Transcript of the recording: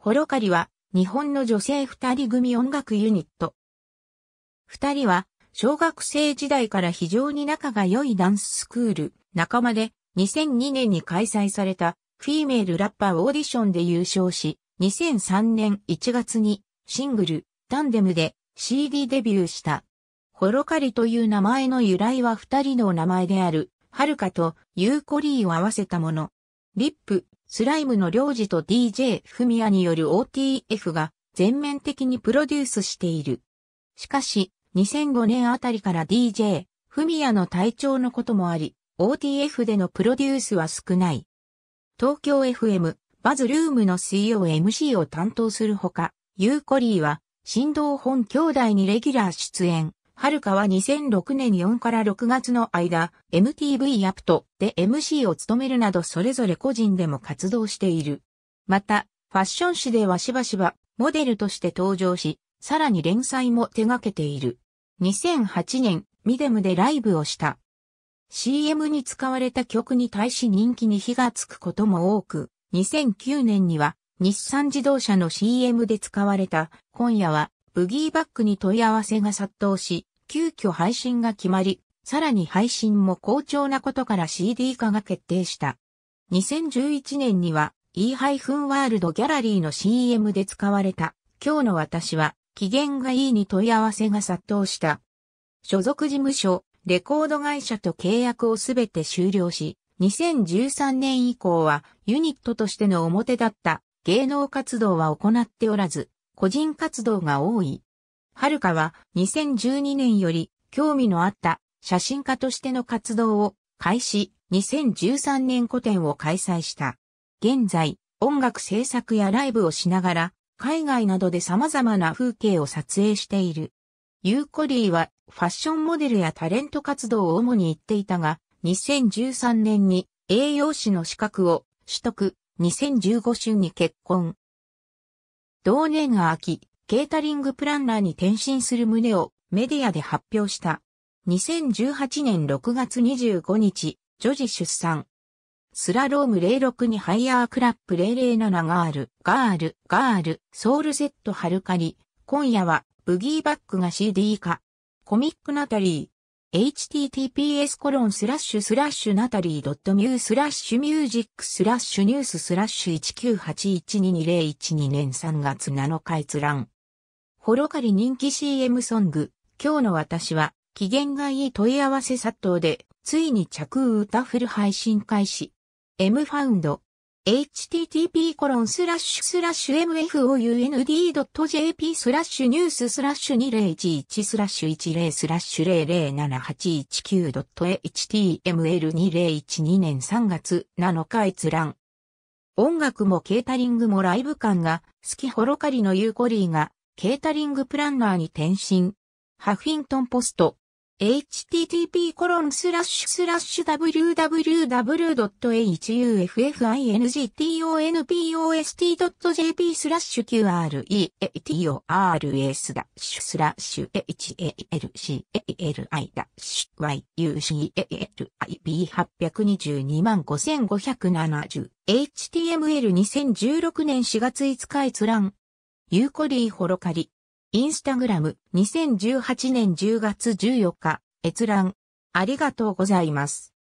ホロカリは日本の女性二人組音楽ユニット。二人は小学生時代から非常に仲が良いダンススクール仲間で2002年に開催されたフィーメールラッパーオーディションで優勝し2003年1月にシングルタンデムで CD デビューした。ホロカリという名前の由来は二人の名前である、はるかとユーコリーを合わせたもの。リップ、スライムの領事と DJ フミヤによる OTF が全面的にプロデュースしている。しかし、2005年あたりから DJ フミヤの体調のこともあり、OTF でのプロデュースは少ない。東京 FM、バズルームの水曜 MC を担当するほか、ユーコリーは、振動本兄弟にレギュラー出演。はるかは2006年4から6月の間、MTV アプトで MC を務めるなどそれぞれ個人でも活動している。また、ファッション誌ではしばしばモデルとして登場し、さらに連載も手掛けている。2008年、ミデムでライブをした。CM に使われた曲に対し人気に火がつくことも多く、2009年には日産自動車の CM で使われた今夜はブギーバックに問い合わせが殺到し、急遽配信が決まり、さらに配信も好調なことから CD 化が決定した。2011年には e-world ギャラリーの CM で使われた今日の私は機嫌がいいに問い合わせが殺到した。所属事務所、レコード会社と契約をすべて終了し、2013年以降はユニットとしての表だった芸能活動は行っておらず、個人活動が多い。はるかは2012年より興味のあった写真家としての活動を開始、2013年個展を開催した。現在、音楽制作やライブをしながら、海外などで様々な風景を撮影している。ユーコリーはファッションモデルやタレント活動を主に行っていたが、2013年に栄養士の資格を取得、2015春に結婚。同年秋、ケータリングプランナーに転身する旨をメディアで発表した。2018年6月25日、女児出産。スラローム06にハイヤークラップ007ガール、ガール、ガール、ソウルセットハルカリ。今夜は、ブギーバックが CD 化。コミックナタリー。https コロンスラッシュスラッシュナタリー .mu スラッシュミュージックスラッシュニューススラッシュ19812201 2年3月7日閲覧。ほろかり人気 CM ソング、今日の私は、機嫌がいい問い合わせ殺到で、ついに着歌フル配信開始。M ファウンド。http コロンスラッシュスラッシュ mfound.jp スラッシュニューススラッシュ2011スラッシュ10スラッシュ 00789.html2012 年3月7日閲覧。音楽もケータリングもライブ感が、好きほろかりのユーコリーが、ケータリングプランナーに転身。ハフィントンポスト。http://www.huffintonpost.jp QREATORS HALCALI YUCALIB822 万5570 HTML2016 年4月5日閲覧ユーコリーホロカリ。インスタグラム2018年10月14日閲覧ありがとうございます。